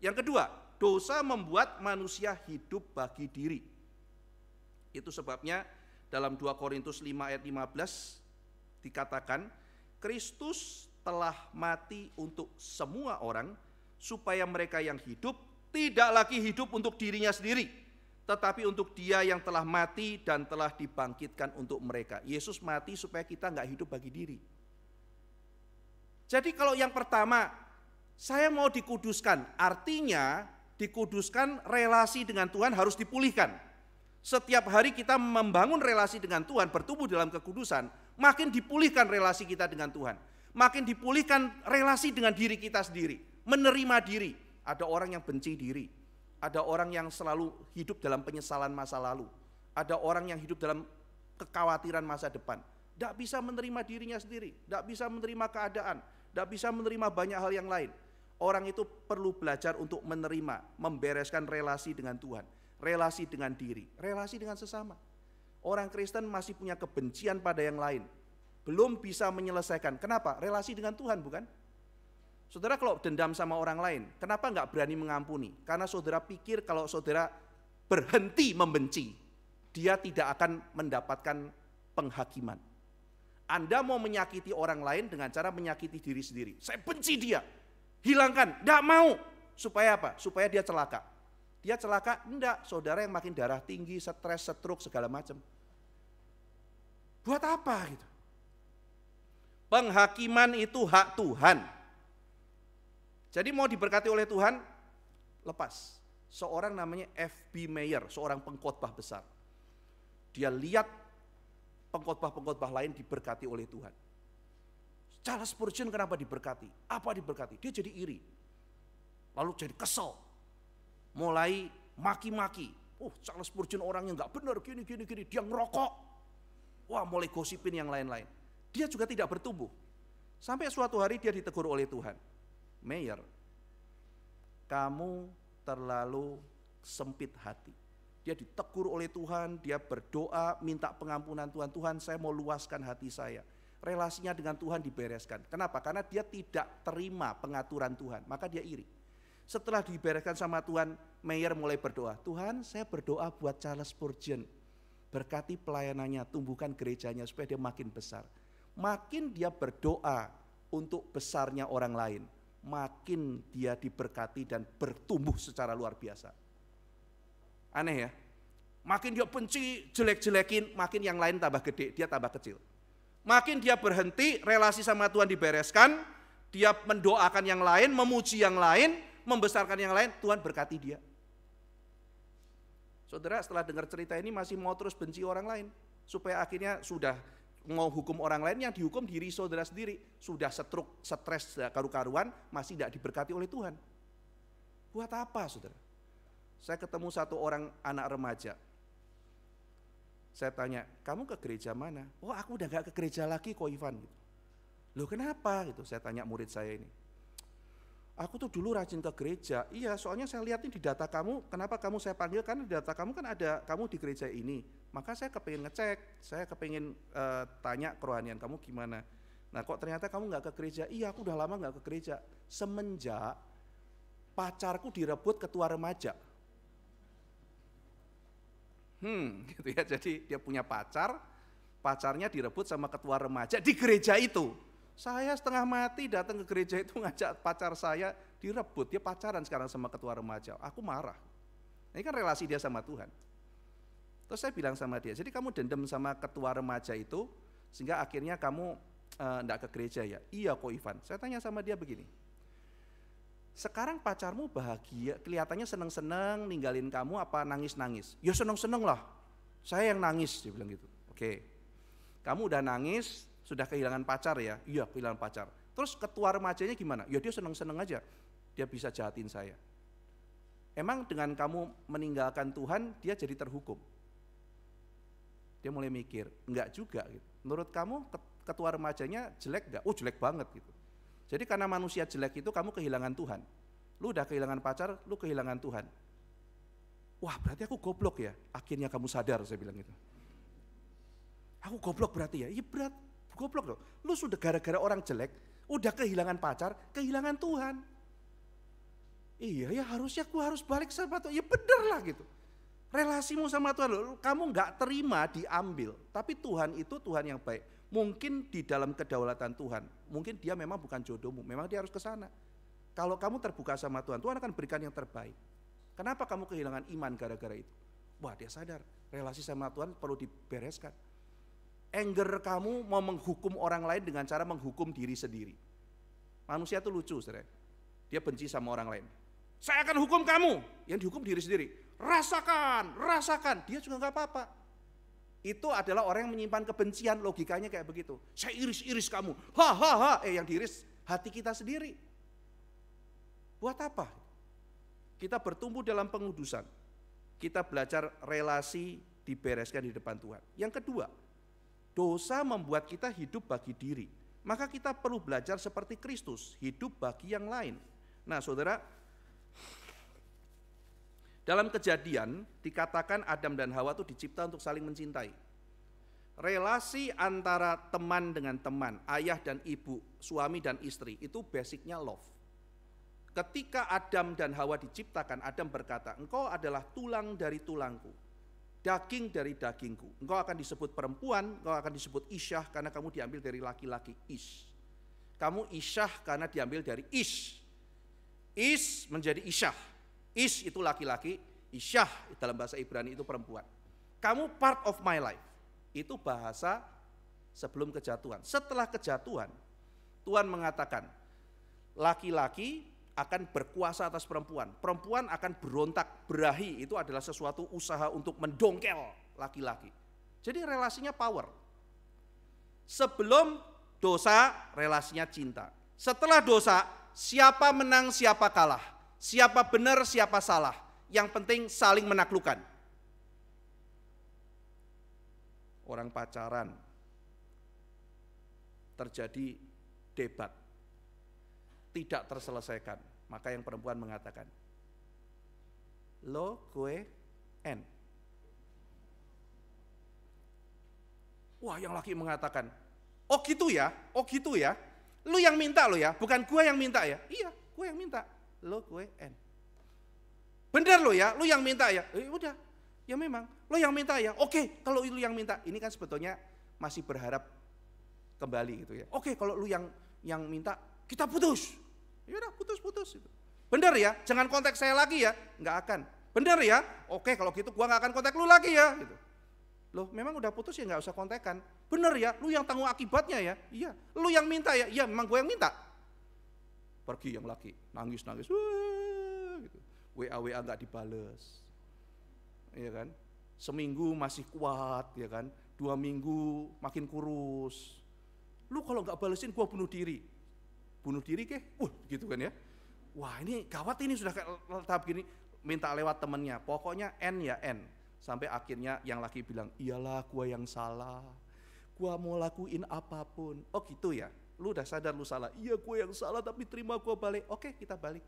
Yang kedua, dosa membuat manusia hidup bagi diri. Itu sebabnya dalam 2 Korintus 5 ayat 15 dikatakan, Kristus telah mati untuk semua orang supaya mereka yang hidup tidak lagi hidup untuk dirinya sendiri, tetapi untuk dia yang telah mati dan telah dibangkitkan untuk mereka. Yesus mati supaya kita nggak hidup bagi diri. Jadi kalau yang pertama saya mau dikuduskan, artinya dikuduskan relasi dengan Tuhan harus dipulihkan. Setiap hari kita membangun relasi dengan Tuhan, bertumbuh dalam kekudusan, makin dipulihkan relasi kita dengan Tuhan. Makin dipulihkan relasi dengan diri kita sendiri, menerima diri. Ada orang yang benci diri, ada orang yang selalu hidup dalam penyesalan masa lalu, ada orang yang hidup dalam kekhawatiran masa depan. Tidak bisa menerima dirinya sendiri, tidak bisa menerima keadaan, tidak bisa menerima banyak hal yang lain. Orang itu perlu belajar untuk menerima, membereskan relasi dengan Tuhan, relasi dengan diri, relasi dengan sesama. Orang Kristen masih punya kebencian pada yang lain, belum bisa menyelesaikan. Kenapa? Relasi dengan Tuhan bukan? Saudara kalau dendam sama orang lain, kenapa nggak berani mengampuni? Karena saudara pikir kalau saudara berhenti membenci, dia tidak akan mendapatkan penghakiman. Anda mau menyakiti orang lain dengan cara menyakiti diri sendiri. Saya benci dia, hilangkan, tidak mau. Supaya apa? Supaya dia celaka. Dia celaka, enggak. Saudara yang makin darah tinggi, stres, setruk, segala macam. Buat apa gitu? Penghakiman itu hak Tuhan. Jadi mau diberkati oleh Tuhan, lepas. Seorang namanya F.B. Mayer, seorang pengkhotbah besar. Dia lihat pengkhotbah-pengkhotbah lain diberkati oleh Tuhan. Charles Spurgeon kenapa diberkati? Apa diberkati? Dia jadi iri. Lalu jadi kesel. Mulai maki-maki. Oh Charles Spurgeon orangnya nggak benar gini gini gini. Dia ngerokok. Wah mulai gosipin yang lain-lain. Dia juga tidak bertumbuh. Sampai suatu hari dia ditegur oleh Tuhan. Mayor, kamu terlalu sempit hati. Dia ditegur oleh Tuhan, dia berdoa, minta pengampunan Tuhan. Tuhan saya mau luaskan hati saya relasinya dengan Tuhan dibereskan. Kenapa? Karena dia tidak terima pengaturan Tuhan, maka dia iri. Setelah dibereskan sama Tuhan, Meyer mulai berdoa, Tuhan saya berdoa buat Charles Spurgeon, berkati pelayanannya, tumbuhkan gerejanya supaya dia makin besar. Makin dia berdoa untuk besarnya orang lain, makin dia diberkati dan bertumbuh secara luar biasa. Aneh ya? Makin dia benci, jelek-jelekin, makin yang lain tambah gede, dia tambah kecil. Makin dia berhenti, relasi sama Tuhan dibereskan, dia mendoakan yang lain, memuji yang lain, membesarkan yang lain, Tuhan berkati dia. Saudara setelah dengar cerita ini masih mau terus benci orang lain. Supaya akhirnya sudah mau hukum orang lain yang dihukum diri saudara sendiri. Sudah setruk, stres, karu-karuan, masih tidak diberkati oleh Tuhan. Buat apa saudara? Saya ketemu satu orang anak remaja, saya tanya, kamu ke gereja mana? Oh aku udah gak ke gereja lagi kok Ivan. Gitu. Loh kenapa? Gitu. Saya tanya murid saya ini. Aku tuh dulu rajin ke gereja. Iya, soalnya saya lihat di data kamu, kenapa kamu saya panggil? Karena di data kamu kan ada kamu di gereja ini. Maka saya kepengen ngecek, saya kepengen e, eh, tanya kerohanian kamu gimana. Nah kok ternyata kamu nggak ke gereja? Iya, aku udah lama nggak ke gereja. Semenjak pacarku direbut ketua remaja. Hmm, gitu ya. Jadi dia punya pacar, pacarnya direbut sama ketua remaja di gereja itu. Saya setengah mati datang ke gereja itu ngajak pacar saya direbut, dia pacaran sekarang sama ketua remaja. Aku marah. Ini kan relasi dia sama Tuhan. Terus saya bilang sama dia, jadi kamu dendam sama ketua remaja itu sehingga akhirnya kamu tidak eh, ke gereja ya? Iya kok Ivan. Saya tanya sama dia begini, sekarang pacarmu bahagia, kelihatannya seneng-seneng ninggalin kamu apa nangis-nangis? Ya seneng-seneng lah, saya yang nangis, dia bilang gitu. Oke, kamu udah nangis, sudah kehilangan pacar ya? Iya kehilangan pacar. Terus ketua remajanya gimana? Ya dia seneng-seneng aja, dia bisa jahatin saya. Emang dengan kamu meninggalkan Tuhan, dia jadi terhukum? Dia mulai mikir, enggak juga gitu. Menurut kamu ketua remajanya jelek enggak? Oh jelek banget gitu. Jadi karena manusia jelek itu kamu kehilangan Tuhan. Lu udah kehilangan pacar, lu kehilangan Tuhan. Wah berarti aku goblok ya. Akhirnya kamu sadar saya bilang itu. Aku goblok berarti ya. Iya berat, goblok dong. Lu sudah gara-gara orang jelek, udah kehilangan pacar, kehilangan Tuhan. Iya ya harusnya aku harus balik sama Tuhan. Ya bener lah gitu. Relasimu sama Tuhan, kamu nggak terima diambil. Tapi Tuhan itu Tuhan yang baik Mungkin di dalam kedaulatan Tuhan, mungkin dia memang bukan jodohmu, memang dia harus ke sana. Kalau kamu terbuka sama Tuhan, Tuhan akan berikan yang terbaik. Kenapa kamu kehilangan iman gara-gara itu? Wah dia sadar, relasi sama Tuhan perlu dibereskan. Anger kamu mau menghukum orang lain dengan cara menghukum diri sendiri. Manusia tuh lucu, saudara. Dia benci sama orang lain. Saya akan hukum kamu, yang dihukum diri sendiri. Rasakan, rasakan. Dia juga nggak apa-apa itu adalah orang yang menyimpan kebencian, logikanya kayak begitu. Saya iris-iris kamu, ha ha ha, eh yang diiris hati kita sendiri. Buat apa? Kita bertumbuh dalam pengudusan. Kita belajar relasi dibereskan di depan Tuhan. Yang kedua, dosa membuat kita hidup bagi diri. Maka kita perlu belajar seperti Kristus, hidup bagi yang lain. Nah saudara, dalam kejadian dikatakan Adam dan Hawa itu dicipta untuk saling mencintai. Relasi antara teman dengan teman, ayah dan ibu, suami dan istri itu basicnya love. Ketika Adam dan Hawa diciptakan, Adam berkata, engkau adalah tulang dari tulangku, daging dari dagingku. Engkau akan disebut perempuan, engkau akan disebut isyah karena kamu diambil dari laki-laki is. Kamu isyah karena diambil dari is. Is menjadi isyah. Is itu laki-laki, Isyah dalam bahasa Ibrani itu perempuan. Kamu part of my life. Itu bahasa sebelum kejatuhan. Setelah kejatuhan, Tuhan mengatakan, laki-laki akan berkuasa atas perempuan. Perempuan akan berontak, berahi. Itu adalah sesuatu usaha untuk mendongkel laki-laki. Jadi relasinya power. Sebelum dosa, relasinya cinta. Setelah dosa, siapa menang, siapa kalah siapa benar, siapa salah. Yang penting saling menaklukkan. Orang pacaran terjadi debat, tidak terselesaikan. Maka yang perempuan mengatakan, lo gue en. Wah yang laki mengatakan, oh gitu ya, oh gitu ya, lu yang minta lo ya, bukan gue yang minta ya. Iya, gue yang minta lo gue N. Bener lo ya, lo yang minta ya. Eh, udah, ya memang lo yang minta ya. Oke, kalau lo yang minta, ini kan sebetulnya masih berharap kembali gitu ya. Oke, kalau lo yang yang minta kita putus. Ya udah putus-putus gitu. Bener ya, jangan kontak saya lagi ya, nggak akan. Bener ya, oke kalau gitu gua nggak akan kontak lo lagi ya gitu. Loh, memang udah putus ya nggak usah kontekan. Bener ya, lo yang tanggung akibatnya ya. Iya, lo yang minta ya. Iya, memang gue yang minta. Pergi yang laki, nangis-nangis, wah gitu. WA-WA nggak dibales. Ya kan? Seminggu masih kuat, ya kan? Dua minggu makin kurus. Lu kalau nggak balesin, gua bunuh diri. Bunuh diri keh? Wah, gitu kan ya. Wah ini gawat ini sudah tahap gini, minta lewat temennya. Pokoknya N ya N. Sampai akhirnya yang laki bilang, iyalah gua yang salah. Gua mau lakuin apapun. Oh gitu ya Lu udah sadar lu salah. Iya gue yang salah tapi terima gue balik. Oke kita balik.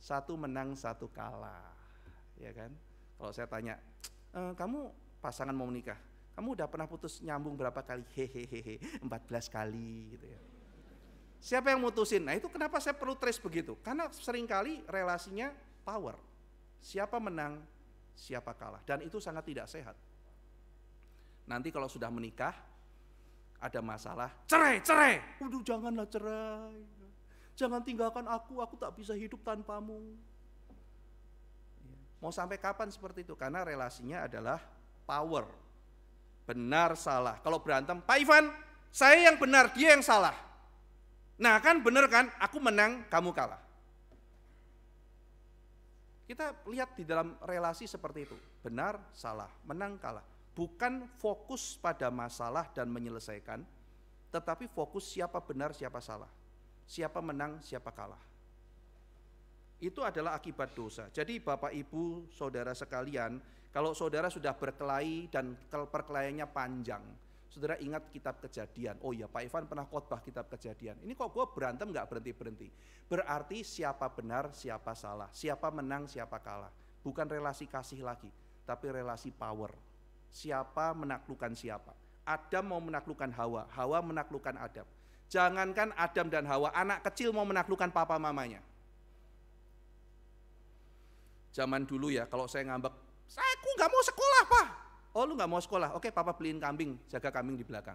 Satu menang satu kalah. Ya kan? Kalau saya tanya, e, kamu pasangan mau menikah, kamu udah pernah putus nyambung berapa kali? Hehehehe, 14 kali gitu ya. Siapa yang mutusin? Nah itu kenapa saya perlu trace begitu? Karena seringkali relasinya power. Siapa menang, siapa kalah. Dan itu sangat tidak sehat. Nanti kalau sudah menikah, ada masalah, cerai, cerai. Udah janganlah cerai. Jangan tinggalkan aku, aku tak bisa hidup tanpamu. Mau sampai kapan seperti itu? Karena relasinya adalah power. Benar salah. Kalau berantem, Pak Ivan, saya yang benar, dia yang salah. Nah kan benar kan, aku menang, kamu kalah. Kita lihat di dalam relasi seperti itu, benar, salah, menang, kalah bukan fokus pada masalah dan menyelesaikan, tetapi fokus siapa benar, siapa salah, siapa menang, siapa kalah. Itu adalah akibat dosa. Jadi, Bapak, Ibu, saudara sekalian, kalau saudara sudah berkelahi dan perkelahiannya panjang, saudara ingat kitab kejadian. Oh ya, Pak Ivan pernah khotbah kitab kejadian. Ini kok gue berantem gak berhenti-berhenti. Berarti siapa benar, siapa salah, siapa menang, siapa kalah. Bukan relasi kasih lagi, tapi relasi power siapa menaklukkan siapa. Adam mau menaklukkan Hawa, Hawa menaklukkan Adam. Jangankan Adam dan Hawa, anak kecil mau menaklukkan papa mamanya. Zaman dulu ya, kalau saya ngambek, saya aku nggak mau sekolah pak. Oh lu nggak mau sekolah, oke papa beliin kambing, jaga kambing di belakang.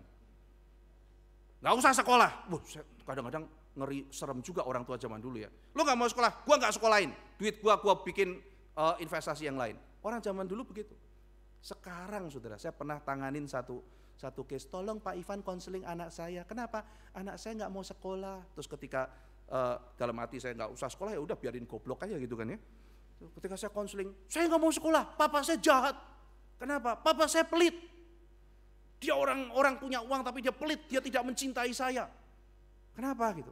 Nggak usah sekolah. Wuh, kadang-kadang ngeri serem juga orang tua zaman dulu ya. Lu nggak mau sekolah, gua nggak sekolahin. Duit gua gua bikin uh, investasi yang lain. Orang zaman dulu begitu. Sekarang saudara, saya pernah tanganin satu satu case, tolong Pak Ivan konseling anak saya. Kenapa? Anak saya nggak mau sekolah. Terus ketika uh, dalam hati saya nggak usah sekolah ya udah biarin goblok aja gitu kan ya. Ketika saya konseling, saya nggak mau sekolah, papa saya jahat. Kenapa? Papa saya pelit. Dia orang-orang punya uang tapi dia pelit, dia tidak mencintai saya. Kenapa gitu?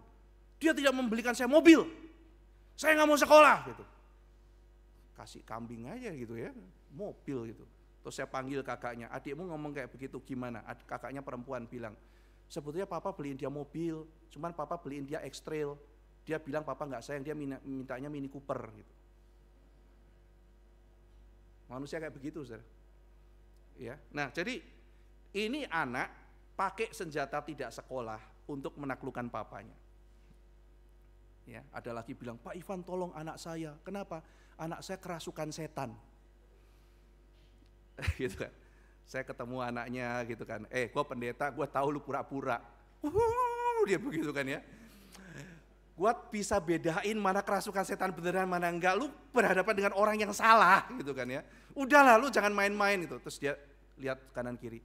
Dia tidak membelikan saya mobil. Saya nggak mau sekolah gitu. Kasih kambing aja gitu ya, mobil gitu Terus saya panggil kakaknya, adikmu ngomong kayak begitu gimana? Adik, kakaknya perempuan bilang, sebetulnya papa beliin dia mobil, cuman papa beliin dia X Trail Dia bilang papa nggak sayang, dia mintanya Mini Cooper gitu. Manusia kayak begitu, saudara. Ya, nah jadi ini anak pakai senjata tidak sekolah untuk menaklukkan papanya. Ya, ada lagi bilang, Pak Ivan tolong anak saya. Kenapa? Anak saya kerasukan setan. gitu kan. Saya ketemu anaknya gitu kan, eh gua pendeta, gua tahu lu pura-pura. dia begitu kan ya. gua bisa bedain mana kerasukan setan beneran, mana enggak. Lu berhadapan dengan orang yang salah gitu kan ya. Udahlah lu jangan main-main gitu. Terus dia lihat kanan kiri,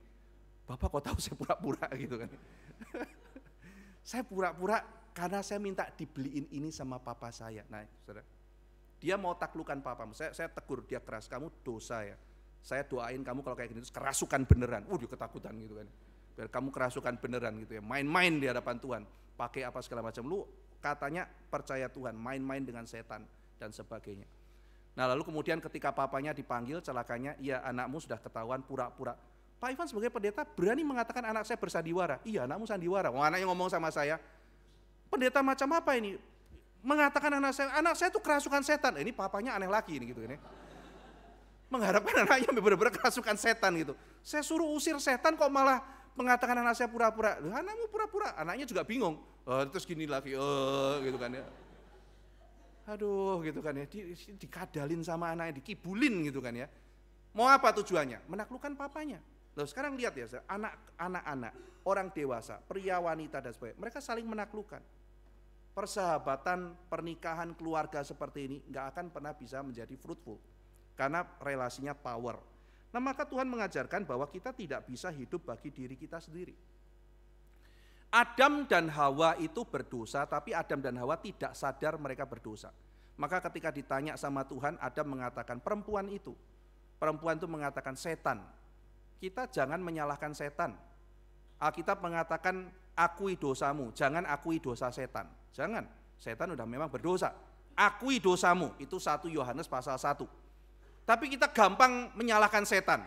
Bapak kok tahu saya pura-pura gitu kan. Ya. saya pura-pura karena saya minta dibeliin ini sama papa saya. Nah, saudara, dia mau taklukan papa, Saya, saya tegur dia keras, kamu dosa ya saya doain kamu kalau kayak gini terus kerasukan beneran. Waduh ketakutan gitu kan. Biar kamu kerasukan beneran gitu ya. Main-main di hadapan Tuhan. Pakai apa segala macam. Lu katanya percaya Tuhan, main-main dengan setan dan sebagainya. Nah lalu kemudian ketika papanya dipanggil celakanya, iya anakmu sudah ketahuan pura-pura. Pak Ivan sebagai pendeta berani mengatakan anak saya bersandiwara. Iya anakmu sandiwara. Wah anaknya ngomong sama saya, pendeta macam apa ini? Mengatakan anak saya, anak saya itu kerasukan setan. Eh, ini papanya aneh lagi ini gitu ini. Kan ya mengharapkan anaknya benar-benar kerasukan setan gitu. Saya suruh usir setan kok malah mengatakan anak saya pura-pura. anakmu pura-pura, anaknya juga bingung. Oh, terus gini lagi, oh, gitu kan ya. Aduh gitu kan ya, di, dikadalin sama anaknya, dikibulin gitu kan ya. Mau apa tujuannya? Menaklukkan papanya. Loh sekarang lihat ya, anak-anak, orang dewasa, pria, wanita dan sebagainya, mereka saling menaklukkan. Persahabatan, pernikahan, keluarga seperti ini nggak akan pernah bisa menjadi fruitful karena relasinya power. Nah maka Tuhan mengajarkan bahwa kita tidak bisa hidup bagi diri kita sendiri. Adam dan Hawa itu berdosa, tapi Adam dan Hawa tidak sadar mereka berdosa. Maka ketika ditanya sama Tuhan, Adam mengatakan perempuan itu. Perempuan itu mengatakan setan. Kita jangan menyalahkan setan. Alkitab mengatakan akui dosamu, jangan akui dosa setan. Jangan, setan udah memang berdosa. Akui dosamu, itu satu Yohanes pasal 1. Tapi kita gampang menyalahkan setan.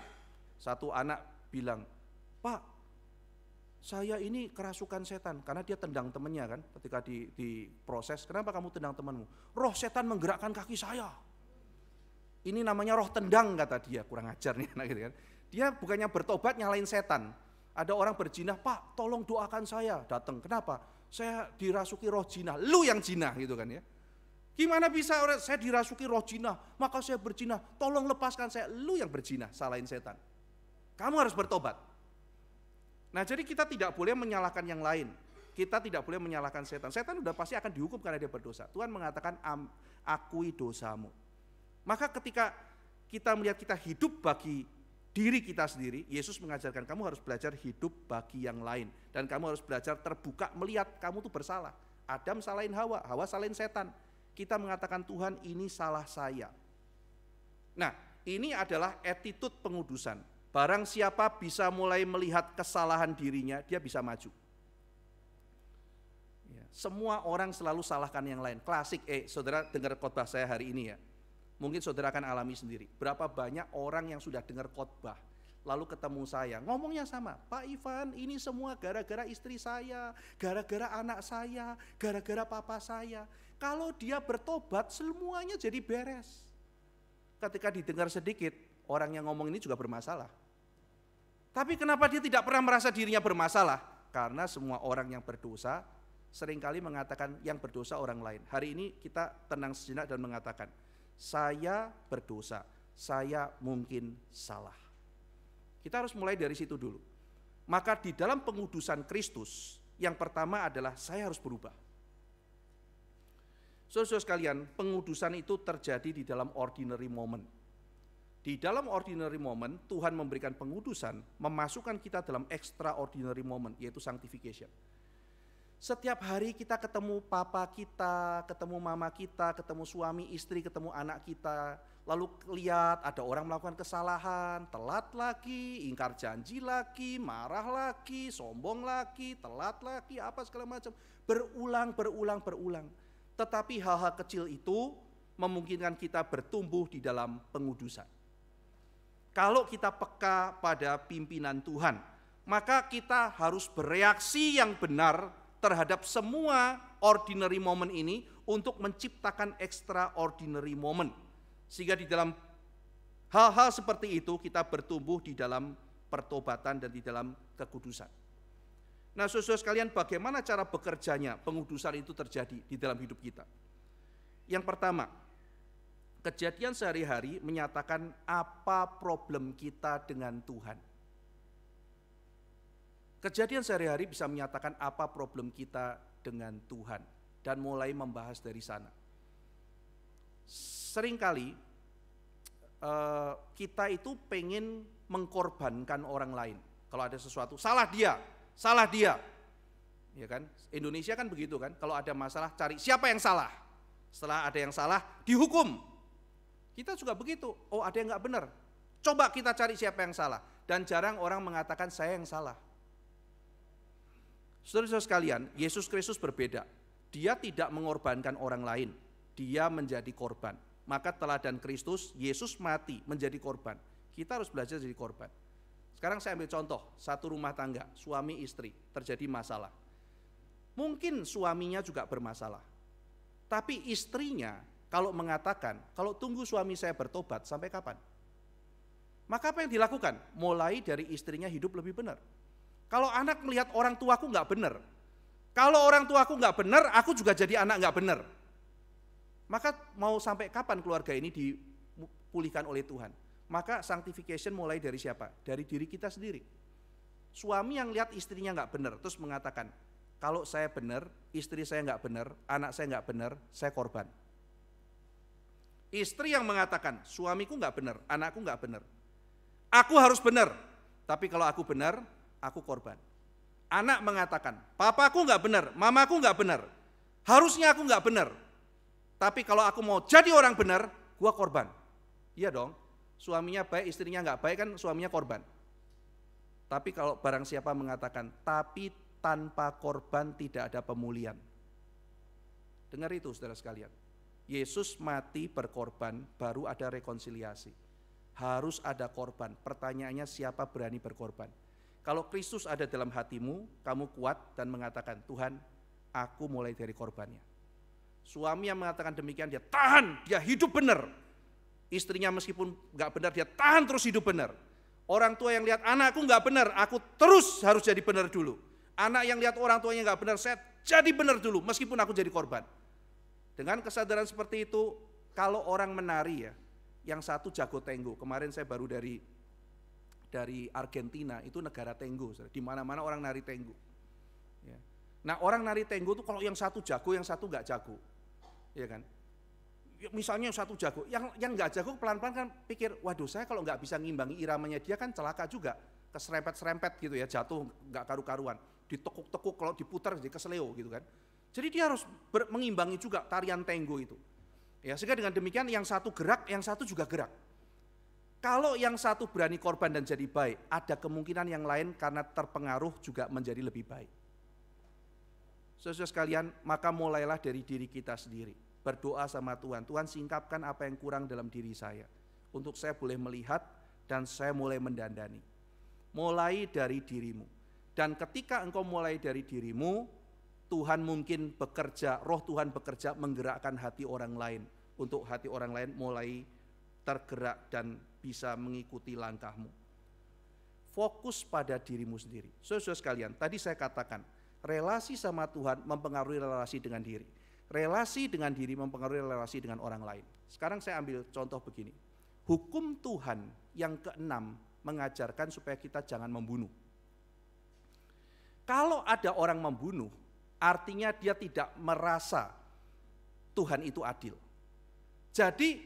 Satu anak bilang, Pak, saya ini kerasukan setan karena dia tendang temennya kan ketika di, diproses. Kenapa kamu tendang temanmu? Roh setan menggerakkan kaki saya. Ini namanya roh tendang kata dia, kurang ajar nih anak gitu kan. Dia bukannya bertobat nyalain setan. Ada orang berjinah, Pak tolong doakan saya. Datang, kenapa? Saya dirasuki roh jinah, lu yang jinah gitu kan ya Gimana bisa orang saya dirasuki roh jina, maka saya berzina. Tolong lepaskan saya. Lu yang berzina, salahin setan. Kamu harus bertobat. Nah, jadi kita tidak boleh menyalahkan yang lain. Kita tidak boleh menyalahkan setan. Setan sudah pasti akan dihukum karena dia berdosa. Tuhan mengatakan Am, akui dosamu. Maka ketika kita melihat kita hidup bagi diri kita sendiri, Yesus mengajarkan kamu harus belajar hidup bagi yang lain dan kamu harus belajar terbuka melihat kamu tuh bersalah. Adam salahin Hawa, Hawa salahin setan kita mengatakan Tuhan ini salah saya. Nah, ini adalah attitude pengudusan. Barang siapa bisa mulai melihat kesalahan dirinya, dia bisa maju. Ya, semua orang selalu salahkan yang lain. Klasik, eh saudara dengar khotbah saya hari ini ya. Mungkin saudara akan alami sendiri. Berapa banyak orang yang sudah dengar khotbah, lalu ketemu saya. Ngomongnya sama, Pak Ivan ini semua gara-gara istri saya, gara-gara anak saya, gara-gara papa saya. Kalau dia bertobat semuanya jadi beres. Ketika didengar sedikit, orang yang ngomong ini juga bermasalah. Tapi kenapa dia tidak pernah merasa dirinya bermasalah? Karena semua orang yang berdosa seringkali mengatakan yang berdosa orang lain. Hari ini kita tenang sejenak dan mengatakan, saya berdosa, saya mungkin salah. Kita harus mulai dari situ dulu. Maka di dalam pengudusan Kristus, yang pertama adalah saya harus berubah. Saudara-saudara sekalian, pengudusan itu terjadi di dalam ordinary moment. Di dalam ordinary moment, Tuhan memberikan pengudusan, memasukkan kita dalam extraordinary moment, yaitu sanctification. Setiap hari kita ketemu papa kita, ketemu mama kita, ketemu suami, istri, ketemu anak kita, lalu lihat ada orang melakukan kesalahan, telat lagi, ingkar janji lagi, marah lagi, sombong lagi, telat lagi, apa segala macam. Berulang, berulang, berulang. Tetapi hal-hal kecil itu memungkinkan kita bertumbuh di dalam pengudusan. Kalau kita peka pada pimpinan Tuhan, maka kita harus bereaksi yang benar terhadap semua ordinary moment ini untuk menciptakan extraordinary moment sehingga di dalam hal-hal seperti itu kita bertumbuh di dalam pertobatan dan di dalam kekudusan. Nah, sesuai sekalian, bagaimana cara bekerjanya pengudusan itu terjadi di dalam hidup kita? Yang pertama, kejadian sehari-hari menyatakan apa problem kita dengan Tuhan. Kejadian sehari-hari bisa menyatakan apa problem kita dengan Tuhan dan mulai membahas dari sana seringkali uh, kita itu pengen mengkorbankan orang lain. Kalau ada sesuatu, salah dia, salah dia. Ya kan? Indonesia kan begitu kan? Kalau ada masalah cari siapa yang salah. Setelah ada yang salah, dihukum. Kita juga begitu. Oh, ada yang nggak benar. Coba kita cari siapa yang salah. Dan jarang orang mengatakan saya yang salah. Saudara-saudara sekalian, Yesus Kristus berbeda. Dia tidak mengorbankan orang lain, dia menjadi korban. Maka teladan Kristus, Yesus mati menjadi korban. Kita harus belajar jadi korban. Sekarang saya ambil contoh, satu rumah tangga, suami istri, terjadi masalah. Mungkin suaminya juga bermasalah. Tapi istrinya kalau mengatakan, kalau tunggu suami saya bertobat sampai kapan? Maka apa yang dilakukan? Mulai dari istrinya hidup lebih benar. Kalau anak melihat orang tuaku nggak benar, kalau orang tuaku nggak benar, aku juga jadi anak nggak benar. Maka mau sampai kapan keluarga ini dipulihkan oleh Tuhan? Maka sanctification mulai dari siapa? Dari diri kita sendiri. Suami yang lihat istrinya nggak benar, terus mengatakan, kalau saya benar, istri saya nggak benar, anak saya nggak benar, saya korban. Istri yang mengatakan, suamiku nggak benar, anakku nggak benar. Aku harus benar, tapi kalau aku benar, aku korban. Anak mengatakan, papaku nggak benar, mamaku nggak benar, harusnya aku nggak benar, tapi kalau aku mau jadi orang benar, gua korban. Iya dong, suaminya baik, istrinya nggak baik kan suaminya korban. Tapi kalau barang siapa mengatakan, tapi tanpa korban tidak ada pemulihan. Dengar itu saudara sekalian. Yesus mati berkorban baru ada rekonsiliasi. Harus ada korban. Pertanyaannya siapa berani berkorban? Kalau Kristus ada dalam hatimu, kamu kuat dan mengatakan, Tuhan aku mulai dari korbannya Suami yang mengatakan demikian dia tahan, dia hidup benar. Istrinya meskipun nggak benar dia tahan terus hidup benar. Orang tua yang lihat anakku nggak benar, aku terus harus jadi benar dulu. Anak yang lihat orang tuanya nggak benar, saya jadi benar dulu meskipun aku jadi korban. Dengan kesadaran seperti itu, kalau orang menari ya, yang satu jago tenggo. Kemarin saya baru dari dari Argentina, itu negara tenggo, di mana-mana orang nari tenggo. Ya. Nah orang nari tenggo itu kalau yang satu jago, yang satu nggak jago ya kan? Misalnya satu jago, yang yang nggak jago pelan-pelan kan pikir, waduh saya kalau nggak bisa ngimbangi iramanya dia kan celaka juga, keserempet-serempet gitu ya, jatuh nggak karu-karuan, ditekuk-tekuk kalau diputar jadi kesleo gitu kan. Jadi dia harus ber, mengimbangi juga tarian tenggo itu. Ya, sehingga dengan demikian yang satu gerak, yang satu juga gerak. Kalau yang satu berani korban dan jadi baik, ada kemungkinan yang lain karena terpengaruh juga menjadi lebih baik. Sesuai sekalian, maka mulailah dari diri kita sendiri berdoa sama Tuhan. Tuhan singkapkan apa yang kurang dalam diri saya. Untuk saya boleh melihat dan saya mulai mendandani. Mulai dari dirimu. Dan ketika engkau mulai dari dirimu, Tuhan mungkin bekerja, roh Tuhan bekerja menggerakkan hati orang lain. Untuk hati orang lain mulai tergerak dan bisa mengikuti langkahmu. Fokus pada dirimu sendiri. Saudara-saudara sekalian, tadi saya katakan, relasi sama Tuhan mempengaruhi relasi dengan diri. Relasi dengan diri mempengaruhi relasi dengan orang lain. Sekarang saya ambil contoh begini. Hukum Tuhan yang keenam mengajarkan supaya kita jangan membunuh. Kalau ada orang membunuh, artinya dia tidak merasa Tuhan itu adil. Jadi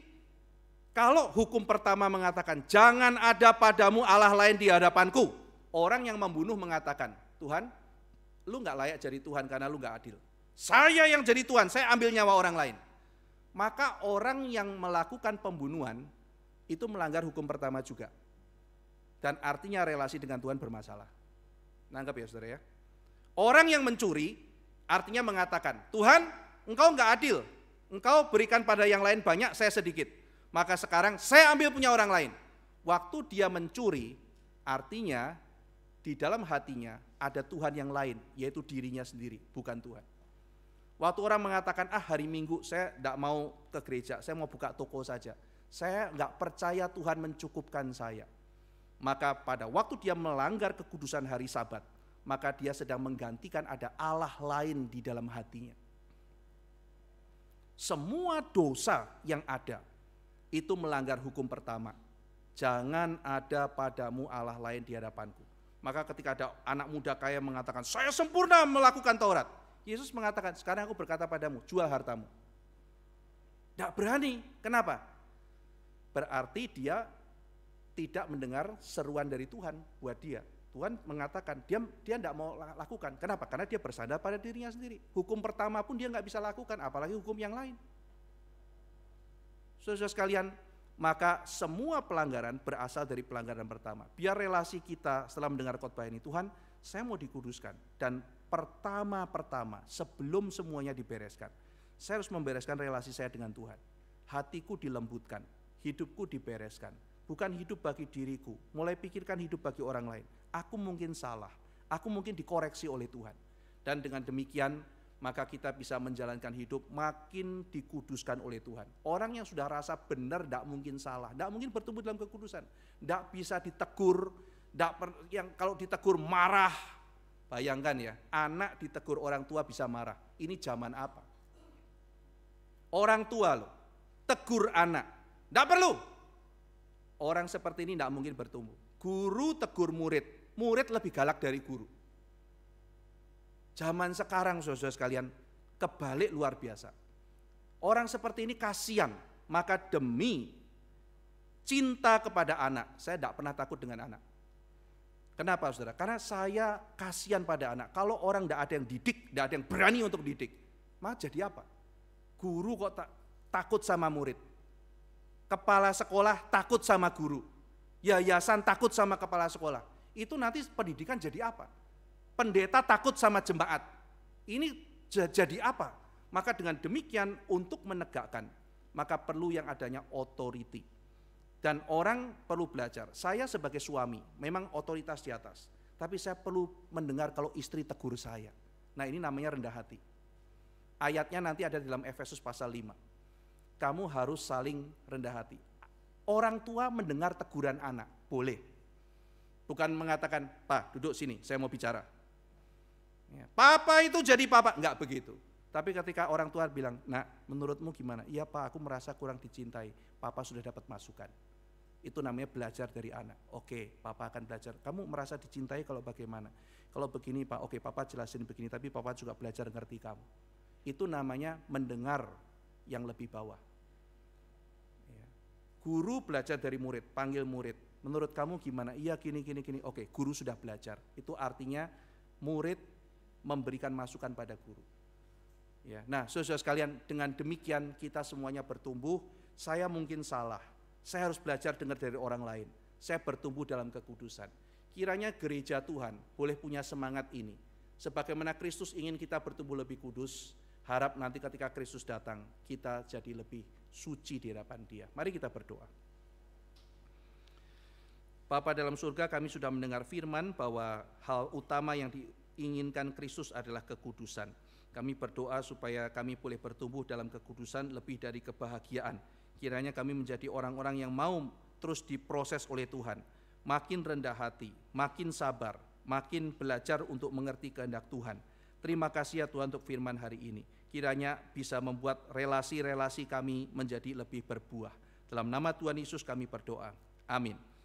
kalau hukum pertama mengatakan jangan ada padamu Allah lain di hadapanku, orang yang membunuh mengatakan Tuhan, lu nggak layak jadi Tuhan karena lu nggak adil. Saya yang jadi Tuhan, saya ambil nyawa orang lain. Maka orang yang melakukan pembunuhan itu melanggar hukum pertama juga. Dan artinya relasi dengan Tuhan bermasalah. Nanggap ya saudara ya. Orang yang mencuri artinya mengatakan, Tuhan engkau enggak adil, engkau berikan pada yang lain banyak, saya sedikit. Maka sekarang saya ambil punya orang lain. Waktu dia mencuri artinya di dalam hatinya ada Tuhan yang lain, yaitu dirinya sendiri, bukan Tuhan. Waktu orang mengatakan, ah hari Minggu saya tidak mau ke gereja, saya mau buka toko saja. Saya nggak percaya Tuhan mencukupkan saya. Maka pada waktu dia melanggar kekudusan hari sabat, maka dia sedang menggantikan ada Allah lain di dalam hatinya. Semua dosa yang ada, itu melanggar hukum pertama. Jangan ada padamu Allah lain di hadapanku. Maka ketika ada anak muda kaya mengatakan, saya sempurna melakukan Taurat Yesus mengatakan, sekarang aku berkata padamu, jual hartamu. Tidak berani, kenapa? Berarti dia tidak mendengar seruan dari Tuhan buat dia. Tuhan mengatakan, dia dia tidak mau lakukan. Kenapa? Karena dia bersandar pada dirinya sendiri. Hukum pertama pun dia nggak bisa lakukan, apalagi hukum yang lain. Saudara sekalian, maka semua pelanggaran berasal dari pelanggaran pertama. Biar relasi kita setelah mendengar khotbah ini, Tuhan, saya mau dikuduskan dan pertama-pertama sebelum semuanya dibereskan. Saya harus membereskan relasi saya dengan Tuhan. Hatiku dilembutkan, hidupku dibereskan. Bukan hidup bagi diriku, mulai pikirkan hidup bagi orang lain. Aku mungkin salah, aku mungkin dikoreksi oleh Tuhan. Dan dengan demikian maka kita bisa menjalankan hidup makin dikuduskan oleh Tuhan. Orang yang sudah rasa benar tidak mungkin salah, tidak mungkin bertumbuh dalam kekudusan, tidak bisa ditegur, tidak yang kalau ditegur marah, Bayangkan ya, anak ditegur orang tua bisa marah. Ini zaman apa? Orang tua loh, tegur anak. Tidak perlu. Orang seperti ini tidak mungkin bertumbuh. Guru tegur murid, murid lebih galak dari guru. Zaman sekarang saudara sekalian, kebalik luar biasa. Orang seperti ini kasihan, maka demi cinta kepada anak, saya tidak pernah takut dengan anak. Kenapa saudara? Karena saya kasihan pada anak. Kalau orang tidak ada yang didik, tidak ada yang berani untuk didik, maka jadi apa? Guru kok tak, takut sama murid. Kepala sekolah takut sama guru. Yayasan takut sama kepala sekolah. Itu nanti pendidikan jadi apa? Pendeta takut sama jemaat. Ini jadi apa? Maka dengan demikian untuk menegakkan, maka perlu yang adanya authority dan orang perlu belajar. Saya sebagai suami memang otoritas di atas, tapi saya perlu mendengar kalau istri tegur saya. Nah, ini namanya rendah hati. Ayatnya nanti ada dalam Efesus pasal 5. Kamu harus saling rendah hati. Orang tua mendengar teguran anak, boleh. Bukan mengatakan, "Pak, duduk sini, saya mau bicara." Ya, papa itu jadi papa, enggak begitu. Tapi ketika orang tua bilang, "Nak, menurutmu gimana?" "Iya, Pak, aku merasa kurang dicintai." Papa sudah dapat masukan. Itu namanya belajar dari anak. Oke, papa akan belajar. Kamu merasa dicintai kalau bagaimana? Kalau begini pak, oke papa jelasin begini, tapi papa juga belajar ngerti kamu. Itu namanya mendengar yang lebih bawah. Ya. Guru belajar dari murid, panggil murid. Menurut kamu gimana? Iya gini, gini, gini. Oke, guru sudah belajar. Itu artinya murid memberikan masukan pada guru. Ya. Nah, saudara sekalian, dengan demikian kita semuanya bertumbuh. Saya mungkin salah, saya harus belajar dengar dari orang lain. Saya bertumbuh dalam kekudusan. Kiranya gereja Tuhan boleh punya semangat ini. Sebagaimana Kristus ingin kita bertumbuh lebih kudus, harap nanti ketika Kristus datang, kita jadi lebih suci di hadapan dia. Mari kita berdoa. Bapak dalam surga kami sudah mendengar firman bahwa hal utama yang diinginkan Kristus adalah kekudusan. Kami berdoa supaya kami boleh bertumbuh dalam kekudusan lebih dari kebahagiaan Kiranya kami menjadi orang-orang yang mau terus diproses oleh Tuhan. Makin rendah hati, makin sabar, makin belajar untuk mengerti kehendak Tuhan. Terima kasih ya Tuhan untuk firman hari ini. Kiranya bisa membuat relasi-relasi kami menjadi lebih berbuah. Dalam nama Tuhan Yesus kami berdoa. Amin.